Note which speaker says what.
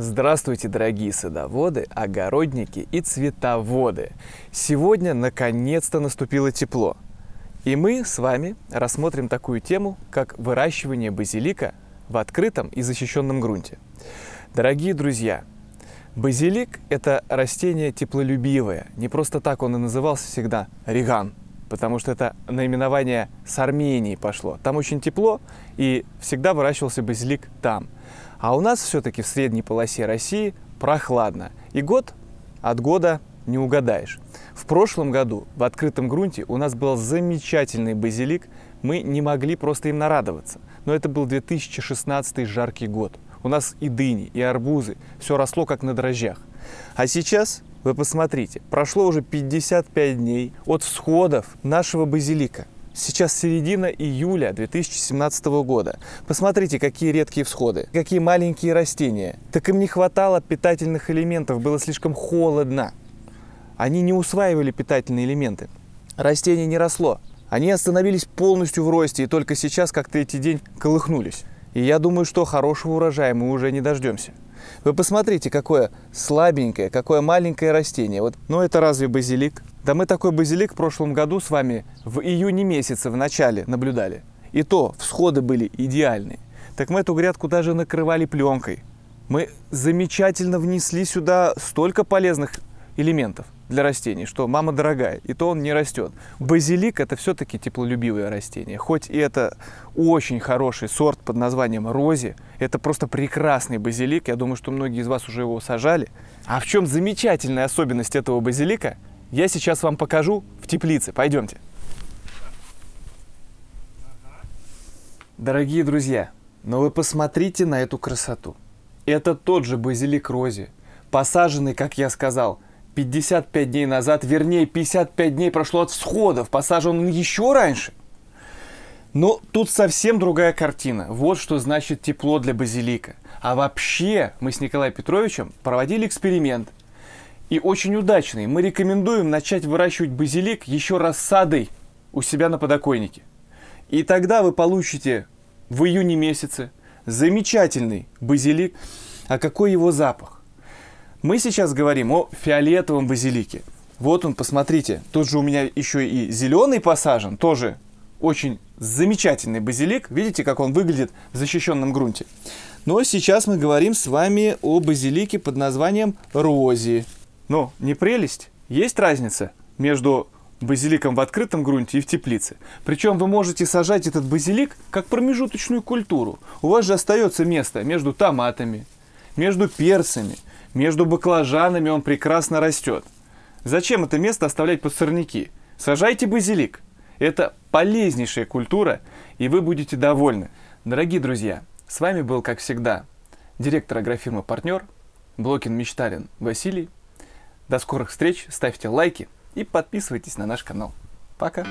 Speaker 1: Здравствуйте, дорогие садоводы, огородники и цветоводы! Сегодня наконец-то наступило тепло. И мы с вами рассмотрим такую тему, как выращивание базилика в открытом и защищенном грунте. Дорогие друзья, базилик – это растение теплолюбивое. Не просто так он и назывался всегда – реган – потому что это наименование с Армении пошло. Там очень тепло, и всегда выращивался базилик там. А у нас все-таки в средней полосе России прохладно. И год от года не угадаешь. В прошлом году в открытом грунте у нас был замечательный базилик. Мы не могли просто им нарадоваться. Но это был 2016 жаркий год. У нас и дыни, и арбузы. Все росло как на дрожжах. А сейчас вы посмотрите, прошло уже 55 дней от сходов нашего базилика. Сейчас середина июля 2017 года. Посмотрите, какие редкие всходы, какие маленькие растения. Так им не хватало питательных элементов, было слишком холодно. Они не усваивали питательные элементы. Растение не росло. Они остановились полностью в росте и только сейчас как-то эти день колыхнулись. И я думаю, что хорошего урожая мы уже не дождемся. Вы посмотрите, какое слабенькое, какое маленькое растение. Вот, но ну, это разве базилик? Да мы такой базилик в прошлом году с вами в июне месяце в начале наблюдали. И то всходы были идеальные. Так мы эту грядку даже накрывали пленкой. Мы замечательно внесли сюда столько полезных элементов для растений, что мама дорогая, и то он не растет. Базилик это все-таки теплолюбивое растение. Хоть и это очень хороший сорт под названием Рози, это просто прекрасный базилик. Я думаю, что многие из вас уже его сажали. А в чем замечательная особенность этого базилика, я сейчас вам покажу в теплице. Пойдемте. Дорогие друзья, но вы посмотрите на эту красоту. Это тот же базилик Рози, посаженный, как я сказал, 55 дней назад, вернее, 55 дней прошло от всходов, посажен он еще раньше. Но тут совсем другая картина. Вот что значит тепло для базилика. А вообще мы с Николаем Петровичем проводили эксперимент. И очень удачный. Мы рекомендуем начать выращивать базилик еще рассадой у себя на подоконнике. И тогда вы получите в июне месяце замечательный базилик. А какой его запах? Мы сейчас говорим о фиолетовом базилике. Вот он, посмотрите. Тут же у меня еще и зеленый посажен, тоже очень замечательный базилик. Видите, как он выглядит в защищенном грунте. Но сейчас мы говорим с вами о базилике под названием Рози. Но не прелесть? Есть разница между базиликом в открытом грунте и в теплице. Причем вы можете сажать этот базилик как промежуточную культуру. У вас же остается место между томатами, между перцами – между баклажанами он прекрасно растет. Зачем это место оставлять под сорняки? Сажайте базилик. Это полезнейшая культура, и вы будете довольны. Дорогие друзья, с вами был, как всегда, директор агрофирмы «Партнер», Блокин Мечтарин Василий. До скорых встреч, ставьте лайки и подписывайтесь на наш канал. Пока!